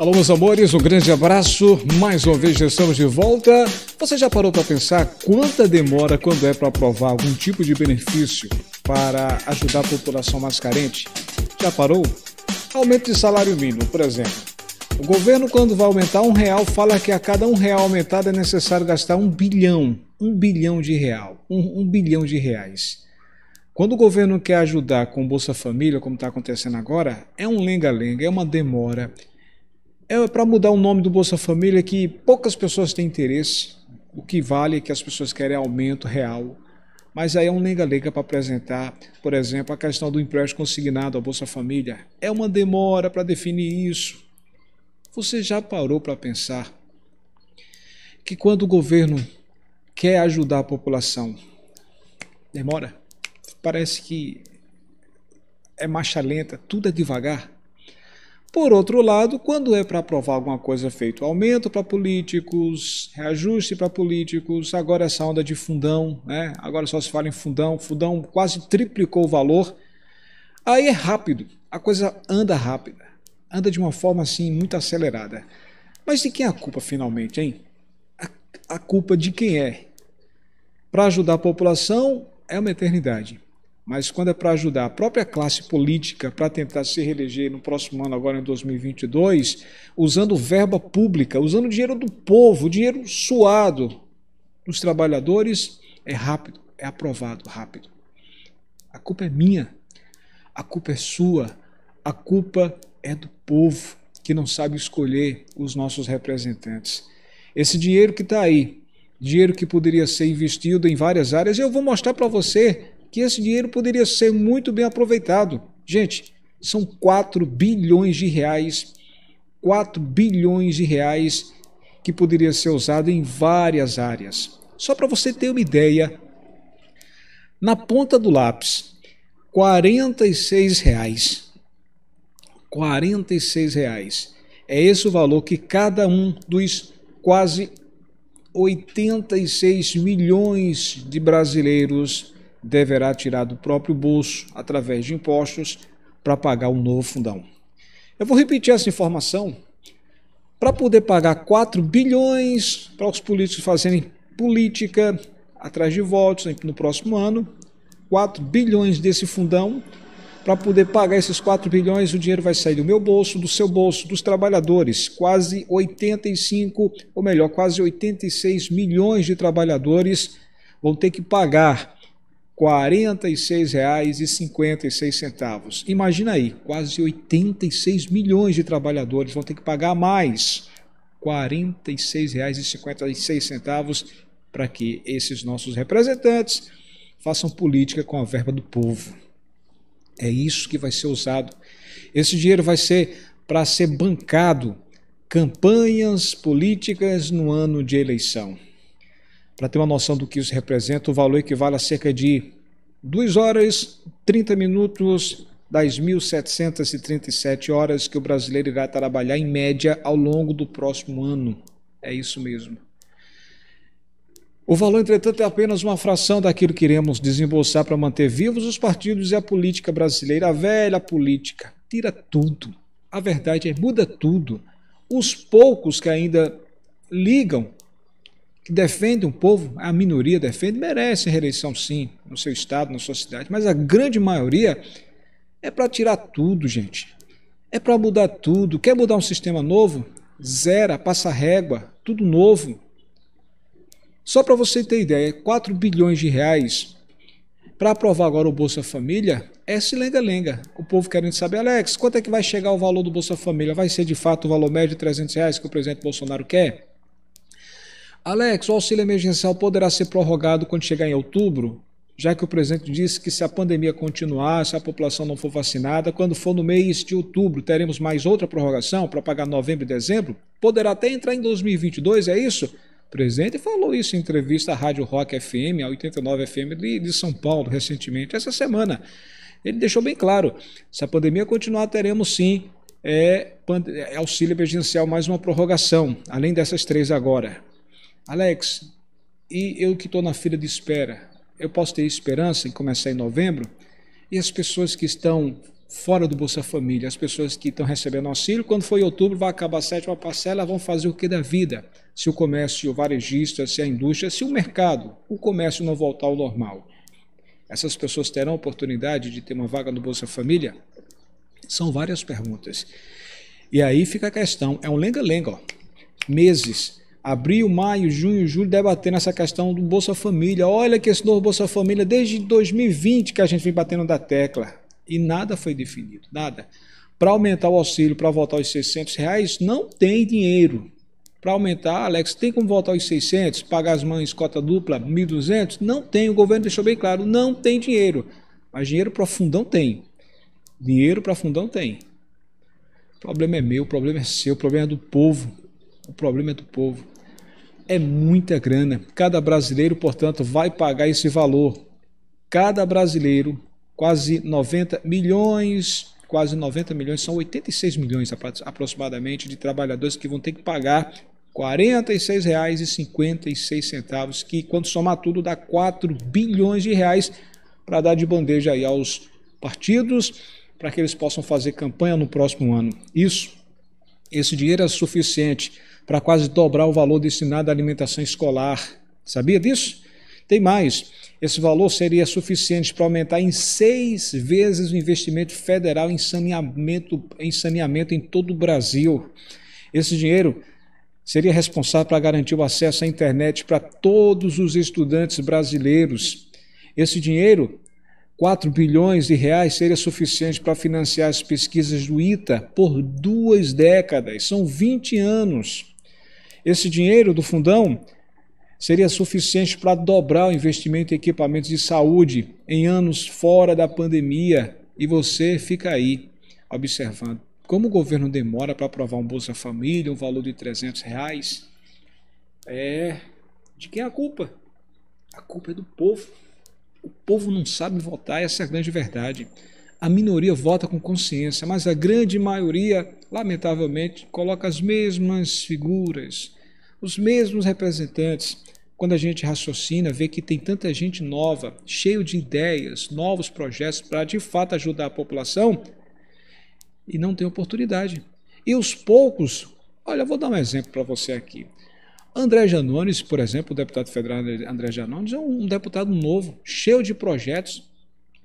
Alô, meus amores, um grande abraço. Mais uma vez estamos de volta. Você já parou para pensar quanta demora quando é para aprovar algum tipo de benefício para ajudar a população mais carente? Já parou? Aumento de salário mínimo, por exemplo. O governo, quando vai aumentar um real, fala que a cada um real aumentado é necessário gastar um bilhão, um bilhão de real, um, um bilhão de reais. Quando o governo quer ajudar com Bolsa Família, como está acontecendo agora, é um lenga-lenga, é uma demora, é para mudar o nome do Bolsa Família que poucas pessoas têm interesse. O que vale é que as pessoas querem aumento real. Mas aí é um lenga-lenga para apresentar, por exemplo, a questão do empréstimo consignado ao Bolsa Família. É uma demora para definir isso. Você já parou para pensar que quando o governo quer ajudar a população, demora? Parece que é marcha lenta, tudo é devagar. Por outro lado, quando é para aprovar alguma coisa feito aumento para políticos, reajuste para políticos, agora essa onda de fundão, né? agora só se fala em fundão, fundão quase triplicou o valor. Aí é rápido, a coisa anda rápida, anda de uma forma assim muito acelerada. Mas de quem é a culpa finalmente, hein? A, a culpa de quem é? Para ajudar a população é uma eternidade mas quando é para ajudar a própria classe política para tentar se reeleger no próximo ano, agora em 2022, usando verba pública, usando dinheiro do povo, dinheiro suado dos trabalhadores, é rápido, é aprovado rápido. A culpa é minha, a culpa é sua, a culpa é do povo que não sabe escolher os nossos representantes. Esse dinheiro que está aí, dinheiro que poderia ser investido em várias áreas, eu vou mostrar para você que esse dinheiro poderia ser muito bem aproveitado. Gente, são 4 bilhões de reais, 4 bilhões de reais que poderia ser usado em várias áreas. Só para você ter uma ideia, na ponta do lápis, 46 reais. 46 reais. É esse o valor que cada um dos quase 86 milhões de brasileiros deverá tirar do próprio bolso, através de impostos, para pagar o um novo fundão. Eu vou repetir essa informação para poder pagar 4 bilhões para os políticos fazerem política atrás de votos no próximo ano, 4 bilhões desse fundão. Para poder pagar esses 4 bilhões, o dinheiro vai sair do meu bolso, do seu bolso, dos trabalhadores. Quase 85, ou melhor, quase 86 milhões de trabalhadores vão ter que pagar R$ 46,56. Imagina aí, quase 86 milhões de trabalhadores vão ter que pagar mais R$ 46,56 para que esses nossos representantes façam política com a verba do povo. É isso que vai ser usado. Esse dinheiro vai ser para ser bancado campanhas políticas no ano de eleição. Para ter uma noção do que isso representa, o valor equivale a cerca de 2 horas 30 minutos das 1.737 horas que o brasileiro irá trabalhar em média ao longo do próximo ano. É isso mesmo. O valor, entretanto, é apenas uma fração daquilo que iremos desembolsar para manter vivos os partidos e a política brasileira, a velha política. Tira tudo. A verdade é muda tudo. Os poucos que ainda ligam que defende um povo, a minoria defende, merece reeleição sim, no seu estado, na sua cidade, mas a grande maioria é para tirar tudo, gente. É para mudar tudo. Quer mudar um sistema novo? Zera, passa régua, tudo novo. Só para você ter ideia, 4 é bilhões de reais para aprovar agora o Bolsa Família é esse lenga-lenga. O povo querendo saber, Alex, quanto é que vai chegar o valor do Bolsa Família? Vai ser de fato o valor médio de 300 reais que o presidente Bolsonaro quer? Alex, o auxílio emergencial poderá ser prorrogado quando chegar em outubro? Já que o presidente disse que se a pandemia continuar, se a população não for vacinada, quando for no mês de outubro teremos mais outra prorrogação para pagar novembro e dezembro? Poderá até entrar em 2022, é isso? O presidente falou isso em entrevista à Rádio Rock FM, a 89 FM de São Paulo, recentemente, essa semana. Ele deixou bem claro: se a pandemia continuar, teremos sim é, é auxílio emergencial mais uma prorrogação, além dessas três agora. Alex, e eu que estou na fila de espera, eu posso ter esperança em começar em novembro? E as pessoas que estão fora do Bolsa Família, as pessoas que estão recebendo auxílio, quando for em outubro vai acabar a sétima parcela, vão fazer o que da vida? Se o comércio o varejista, se a indústria, se o mercado, o comércio não voltar ao normal. Essas pessoas terão oportunidade de ter uma vaga no Bolsa Família? São várias perguntas. E aí fica a questão, é um lenga-lenga, meses abril, maio, junho, julho, debatendo essa questão do Bolsa Família. Olha que esse novo Bolsa Família, desde 2020 que a gente vem batendo da tecla e nada foi definido, nada. Para aumentar o auxílio, para voltar aos 600 reais, não tem dinheiro. Para aumentar, Alex, tem como voltar aos 600, pagar as mães cota dupla, 1.200? Não tem, o governo deixou bem claro, não tem dinheiro. Mas dinheiro para fundão tem. Dinheiro para fundão tem. O problema é meu, o problema é seu, o problema é do povo. O problema é do povo. É muita grana. Cada brasileiro, portanto, vai pagar esse valor. Cada brasileiro, quase 90 milhões, quase 90 milhões, são 86 milhões aproximadamente de trabalhadores que vão ter que pagar R$ 46,56, que quando somar tudo dá 4 bilhões de reais para dar de bandeja aí aos partidos, para que eles possam fazer campanha no próximo ano. Isso esse dinheiro é suficiente para quase dobrar o valor destinado à alimentação escolar. Sabia disso? Tem mais. Esse valor seria suficiente para aumentar em seis vezes o investimento federal em saneamento em, saneamento em todo o Brasil. Esse dinheiro seria responsável para garantir o acesso à internet para todos os estudantes brasileiros. Esse dinheiro 4 bilhões de reais seria suficiente para financiar as pesquisas do ITA por duas décadas, são 20 anos. Esse dinheiro do fundão seria suficiente para dobrar o investimento em equipamentos de saúde em anos fora da pandemia. E você fica aí observando como o governo demora para aprovar um Bolsa Família, um valor de 300 reais. É. De quem é a culpa? A culpa é do povo. O povo não sabe votar, essa é a grande verdade. A minoria vota com consciência, mas a grande maioria, lamentavelmente, coloca as mesmas figuras, os mesmos representantes. Quando a gente raciocina, vê que tem tanta gente nova, cheio de ideias, novos projetos para de fato ajudar a população e não tem oportunidade. E os poucos, olha, vou dar um exemplo para você aqui. André Janones, por exemplo, o deputado federal André Janones, é um deputado novo, cheio de projetos,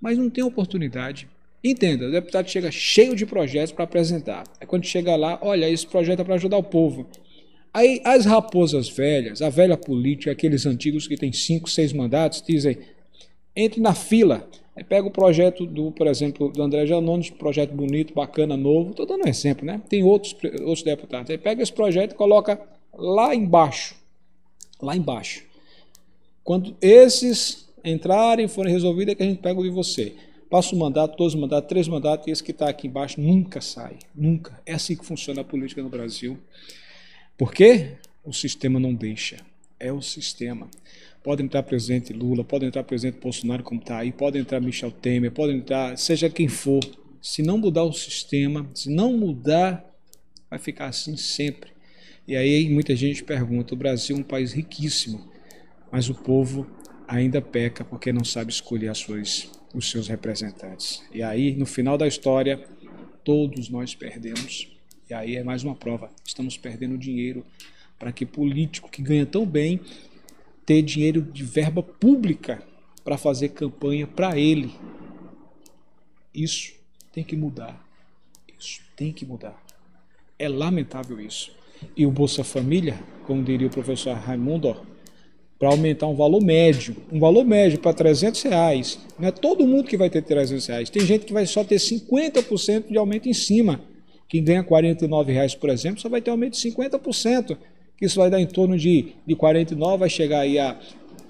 mas não tem oportunidade. Entenda, o deputado chega cheio de projetos para apresentar. É quando chega lá, olha, esse projeto é para ajudar o povo. Aí as raposas velhas, a velha política, aqueles antigos que têm cinco, seis mandatos, dizem, entre na fila, Aí pega o projeto do, por exemplo, do André Janones, projeto bonito, bacana, novo. Estou dando um exemplo, né? Tem outros, outros deputados. Aí pega esse projeto e coloca lá embaixo. Lá embaixo. Quando esses entrarem e forem resolvidos, é que a gente pega o de você. Passa um mandato, dois mandatos, três mandatos, e esse que está aqui embaixo nunca sai. Nunca. É assim que funciona a política no Brasil. Por quê? O sistema não deixa. É o sistema. Pode entrar presidente Lula, pode entrar presidente Bolsonaro, como está aí, pode entrar Michel Temer, pode entrar, seja quem for. Se não mudar o sistema, se não mudar, vai ficar assim sempre. E aí muita gente pergunta: o Brasil é um país riquíssimo, mas o povo ainda peca porque não sabe escolher suas, os seus representantes. E aí, no final da história, todos nós perdemos. E aí é mais uma prova: estamos perdendo dinheiro para que político que ganha tão bem ter dinheiro de verba pública para fazer campanha para ele. Isso tem que mudar. Isso tem que mudar. É lamentável isso e o Bolsa Família, como diria o professor Raimundo, para aumentar um valor médio, um valor médio para 300 reais. Não é todo mundo que vai ter 300 reais. Tem gente que vai só ter 50% de aumento em cima. Quem ganha 49 reais, por exemplo, só vai ter aumento de 50%, isso vai dar em torno de, de 49, vai chegar aí a,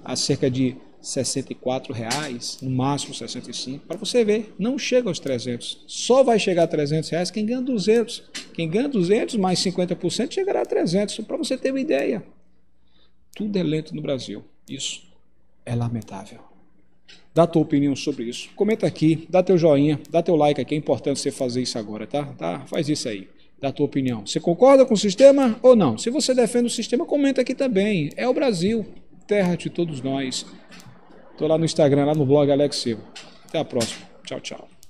a cerca de 64 reais, no máximo 65, para você ver, não chega aos 300. Só vai chegar a 300 reais quem ganha 200. Quem ganha 200 mais 50% chegará a 300, para você ter uma ideia. Tudo é lento no Brasil. Isso é lamentável. Dá tua opinião sobre isso. Comenta aqui, dá teu joinha, dá teu like aqui. É importante você fazer isso agora, tá? tá? Faz isso aí. Dá tua opinião. Você concorda com o sistema ou não? Se você defende o sistema, comenta aqui também. É o Brasil, terra de todos nós. Estou lá no Instagram, lá no blog Alex Silva. Até a próxima. Tchau, tchau.